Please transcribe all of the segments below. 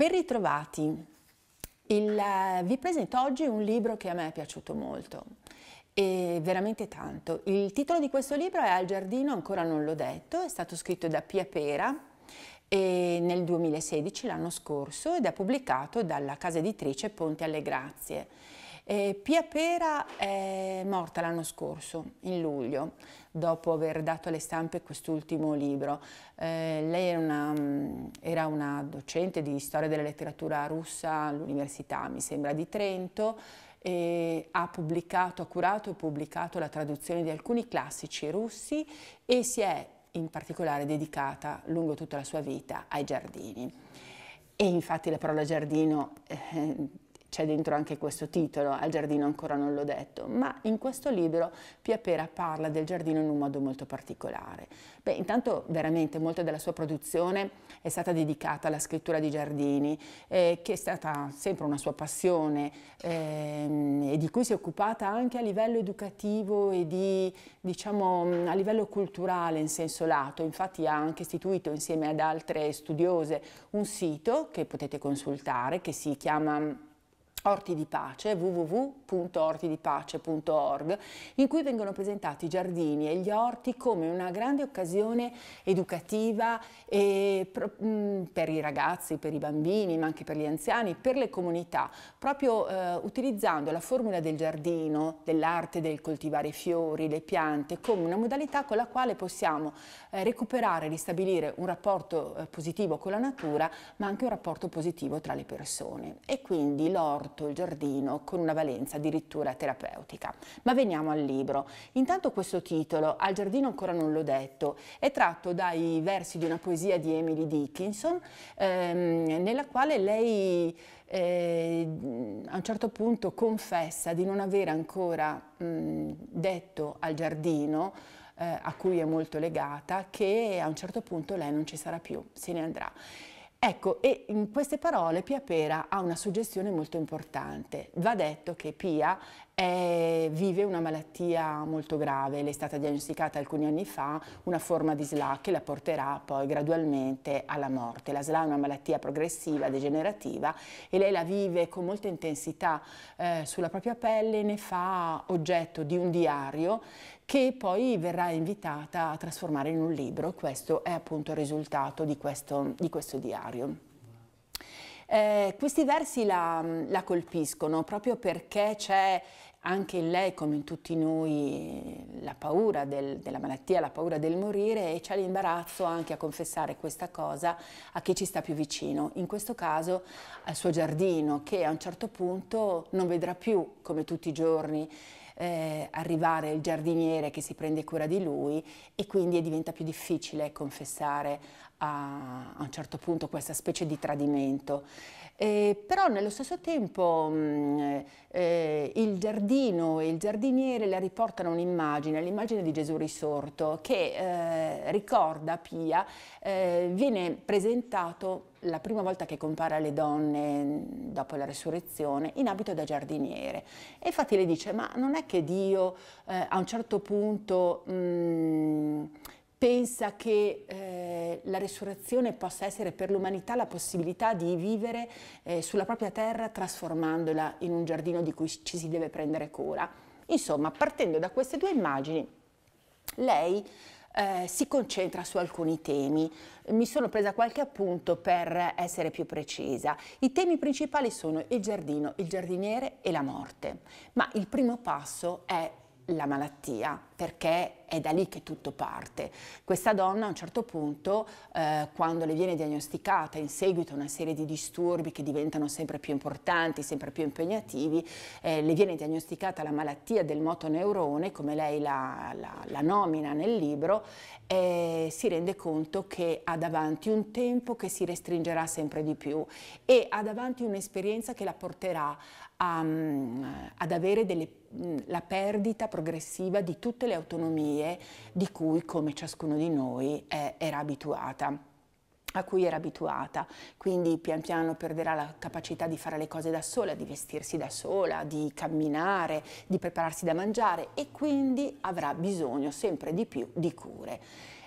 Ben ritrovati. Il, eh, vi presento oggi un libro che a me è piaciuto molto e veramente tanto. Il titolo di questo libro è Al giardino ancora non l'ho detto, è stato scritto da Pia Pera nel 2016, l'anno scorso, ed è pubblicato dalla casa editrice Ponte alle Grazie. Eh, Pia Pera è morta l'anno scorso, in luglio, dopo aver dato alle stampe quest'ultimo libro. Eh, lei era una, mm, era una docente di storia della letteratura russa all'università, mi sembra, di Trento, eh, ha pubblicato, ha curato e pubblicato la traduzione di alcuni classici russi e si è in particolare dedicata lungo tutta la sua vita ai giardini. E infatti la parola giardino eh, c'è dentro anche questo titolo, al giardino ancora non l'ho detto, ma in questo libro Piapera parla del giardino in un modo molto particolare. Beh, intanto veramente molta della sua produzione è stata dedicata alla scrittura di giardini, eh, che è stata sempre una sua passione eh, e di cui si è occupata anche a livello educativo e di, diciamo, a livello culturale in senso lato. Infatti ha anche istituito insieme ad altre studiose un sito che potete consultare che si chiama Orti di Pace, www.ortidipace.org, in cui vengono presentati i giardini e gli orti come una grande occasione educativa mm, per i ragazzi, per i bambini, ma anche per gli anziani, per le comunità, proprio eh, utilizzando la formula del giardino, dell'arte del coltivare i fiori, le piante, come una modalità con la quale possiamo eh, recuperare, ristabilire un rapporto eh, positivo con la natura, ma anche un rapporto positivo tra le persone. E quindi l'orto morto il giardino con una valenza addirittura terapeutica. Ma veniamo al libro. Intanto questo titolo, Al giardino ancora non l'ho detto, è tratto dai versi di una poesia di Emily Dickinson ehm, nella quale lei eh, a un certo punto confessa di non aver ancora mh, detto al giardino eh, a cui è molto legata che a un certo punto lei non ci sarà più, se ne andrà. Ecco, e in mm, queste parole Pia Pera ha una suggestione molto importante. Va detto che Pia eh, vive una malattia molto grave, le è stata diagnosticata alcuni anni fa una forma di SLA che la porterà poi gradualmente alla morte. La SLA è una malattia progressiva, degenerativa e lei la vive con molta intensità eh, sulla propria pelle, ne fa oggetto di un diario che poi verrà invitata a trasformare in un libro. Questo è appunto il risultato di questo, di questo diario. Eh, questi versi la, la colpiscono proprio perché c'è anche in lei, come in tutti noi, la paura del, della malattia, la paura del morire e c'è l'imbarazzo anche a confessare questa cosa a chi ci sta più vicino, in questo caso al suo giardino che a un certo punto non vedrà più come tutti i giorni eh, arrivare il giardiniere che si prende cura di lui e quindi diventa più difficile confessare a, a un certo punto questa specie di tradimento. Eh, però nello stesso tempo mh, mm, eh, il giardino e il giardiniere le riportano un'immagine, l'immagine di Gesù risorto, che eh, ricorda Pia, eh, viene presentato la prima volta che compare alle donne mm, dopo la resurrezione in abito da giardiniere. E infatti le dice, ma non è che Dio eh, a un certo punto mh, mm, pensa che eh, la resurrezione possa essere per l'umanità la possibilità di vivere eh, sulla propria terra trasformandola in un giardino di cui ci si deve prendere cura. Insomma, partendo da queste due immagini, lei eh, si concentra su alcuni temi. Mi sono presa qualche appunto per essere più precisa. I temi principali sono il giardino, il giardiniere e la morte. Ma il primo passo è la malattia, perché è da lì che tutto parte. Questa donna a un certo punto, eh, quando le viene diagnosticata in seguito a una serie di disturbi che diventano sempre più importanti, sempre più impegnativi, eh, le viene diagnosticata la malattia del motoneurone, come lei la, la, la nomina nel libro, eh, si rende conto che ha davanti un tempo che si restringerà sempre di più e ha davanti un'esperienza che la porterà a, um, ad avere delle, la perdita progressiva di tutte le autonomie terapie di cui, come ciascuno di noi, eh, era abituata a cui era abituata, quindi pian piano perderà la capacità di fare le cose da sola, di vestirsi da sola, di camminare, di prepararsi da mangiare e quindi avrà bisogno sempre di più di cure.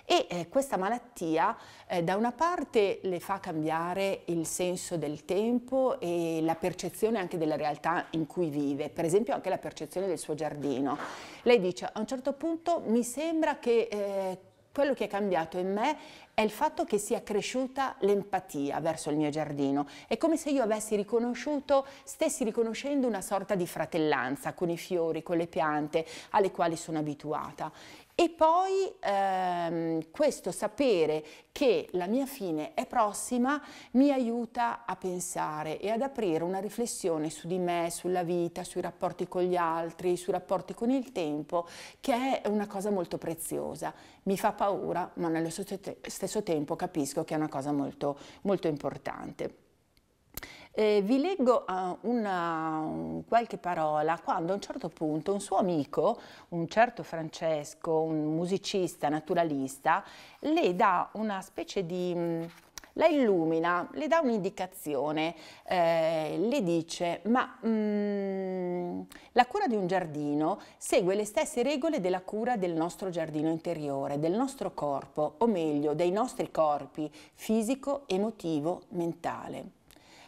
E eh, questa malattia eh, da una parte le fa cambiare il senso del tempo e la percezione anche della realtà in cui vive, per esempio anche la percezione del suo giardino. Lei dice a un certo punto mi sembra che... Eh, quello che è cambiato in me è il fatto che sia cresciuta l'empatia verso il mio giardino. È come se io avessi riconosciuto, stessi riconoscendo una sorta di fratellanza con i fiori, con le piante alle quali sono abituata. E poi ehm, questo sapere che la mia fine è prossima mi aiuta a pensare e ad aprire una riflessione su di me, sulla vita, sui rapporti con gli altri, sui rapporti con il tempo, che è una cosa molto preziosa. Mi fa paura, ma nello stesso tempo capisco che è una cosa molto, molto importante. Eh, vi leggo uh, una, un, qualche parola quando a un certo punto un suo amico, un certo Francesco, un musicista, naturalista, le dà una specie di... Mm, la illumina, le dà un'indicazione, eh, le dice ma mh, mm, la cura di un giardino segue le stesse regole della cura del nostro giardino interiore, del nostro corpo, o meglio dei nostri corpi fisico, emotivo, mentale.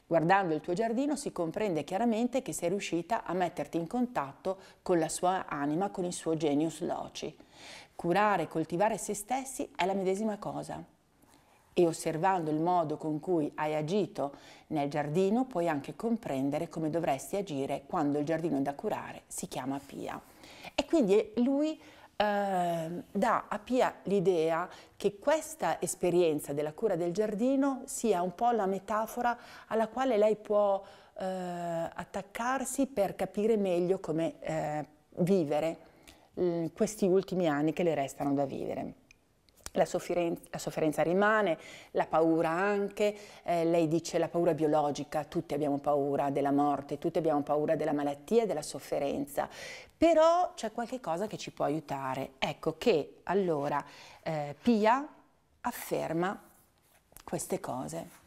Guardando il tuo giardino si comprende chiaramente che sei riuscita a metterti in contatto con la sua anima, con il suo genius loci. Curare e coltivare se stessi è la medesima cosa. E osservando il modo con cui hai agito nel giardino puoi anche comprendere come dovresti agire quando il giardino da curare si chiama Pia. E quindi lui eh, dà a Pia l'idea che questa esperienza della cura del giardino sia un po' la metafora alla quale lei può eh, attaccarsi per capire meglio come eh, vivere mm, questi ultimi anni che le restano da vivere. La sofferenza, la sofferenza, rimane, la paura anche, eh, lei dice la paura biologica, tutti abbiamo paura della morte, tutti abbiamo paura della malattia, e della sofferenza, però c'è qualche cosa che ci può aiutare. Ecco che allora eh, Pia afferma queste cose.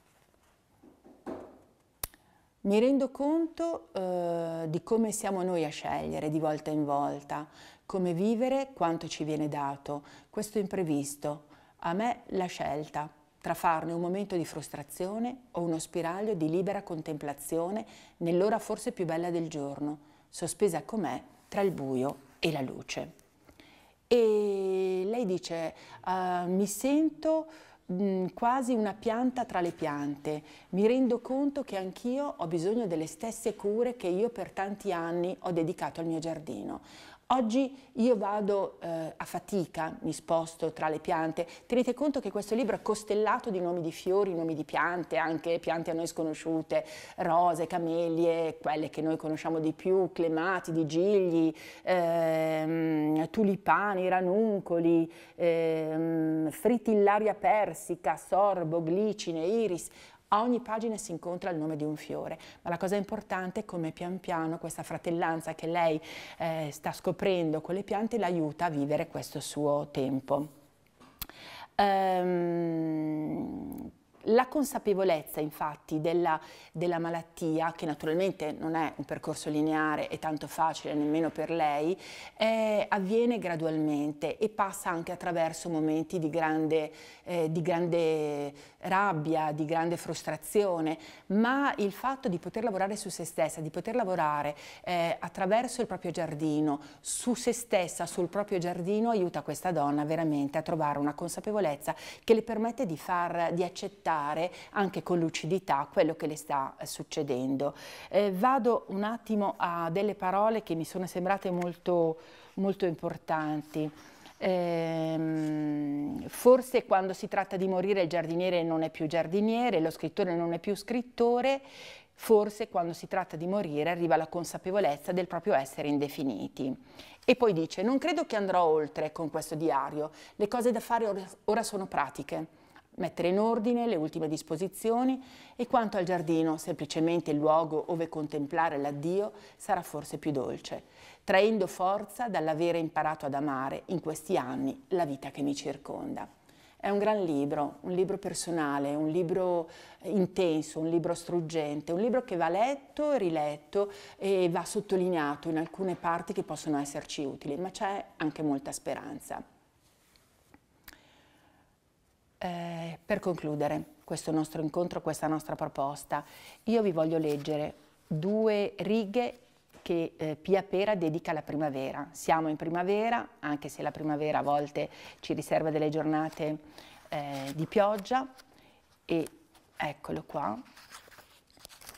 Mi rendo conto eh, di come siamo noi a scegliere di volta in volta, come vivere, quanto ci viene dato, questo imprevisto, a me la scelta tra farne un momento di frustrazione o uno spiraglio di libera contemplazione nell'ora forse più bella del giorno, sospesa com'è tra il buio e la luce. E lei dice, uh, mi sento mh, quasi una pianta tra le piante, mi rendo conto che anch'io ho bisogno delle stesse cure che io per tanti anni ho dedicato al mio giardino. Oggi io vado eh, a fatica, mi sposto tra le piante. Tenete conto che questo libro è costellato di nomi di fiori, nomi di piante, anche piante a noi sconosciute, rose, camelie, quelle che noi conosciamo di più, clemati, digigli, ehm, tulipani, ranuncoli, ehm, fritillaria persica, sorbo, glicine, iris. A ogni pagina si incontra il nome di un fiore, ma la cosa importante è come pian piano questa fratellanza che lei eh, sta scoprendo con le piante l'aiuta a vivere questo suo tempo. Um, la consapevolezza infatti della, della, malattia, che naturalmente non è un percorso lineare e tanto facile nemmeno per lei, eh, avviene gradualmente e passa anche attraverso momenti di grande, eh, di grande rabbia, di grande frustrazione, ma il fatto di poter lavorare su se stessa, di poter lavorare eh, attraverso il proprio giardino, su se stessa, sul proprio giardino, aiuta questa donna veramente a trovare una consapevolezza che le permette di, far, di accettare valutare anche con lucidità quello che le sta eh, succedendo. Eh, vado un attimo a delle parole che mi sono sembrate molto, molto importanti. Eh, forse quando si tratta di morire il giardiniere non è più giardiniere, lo scrittore non è più scrittore, forse quando si tratta di morire arriva la consapevolezza del proprio essere indefiniti. E poi dice, non credo che andrò oltre con questo diario, le cose da fare ora sono pratiche mettere in ordine le ultime disposizioni e quanto al giardino, semplicemente il luogo ove contemplare l'addio sarà forse più dolce, traendo forza dall'avere imparato ad amare in questi anni la vita che mi circonda. È un gran libro, un libro personale, un libro eh, intenso, un libro struggente, un libro che va letto e riletto e va sottolineato in alcune parti che possono esserci utili, ma c'è anche molta speranza. Eh, per concludere questo nostro incontro, questa nostra proposta, io vi voglio leggere due righe che eh, Pia Pera dedica alla primavera. Siamo in primavera, anche se la primavera a volte ci riserva delle giornate eh, di pioggia, e eccolo qua,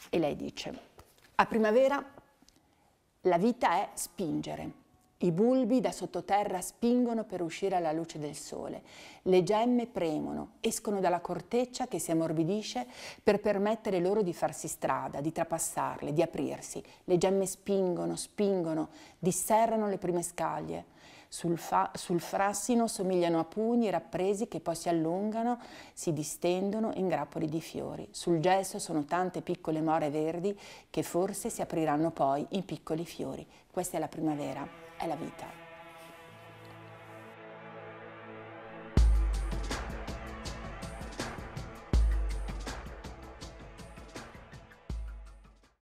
e lei dice, a primavera la vita è spingere i bulbi da sottoterra spingono per uscire alla luce del sole, le gemme premono, escono dalla corteccia che si ammorbidisce per permettere loro di farsi strada, di trapassarle, di aprirsi. Le gemme spingono, spingono, disserrano le prime scaglie. Sul, fa- sul frassino somigliano a pugni rappresi che poi si allungano, si distendono in grappoli di fiori. Sul gesso sono tante piccole more verdi che forse si apriranno poi in piccoli fiori. Questa è la primavera è la vita.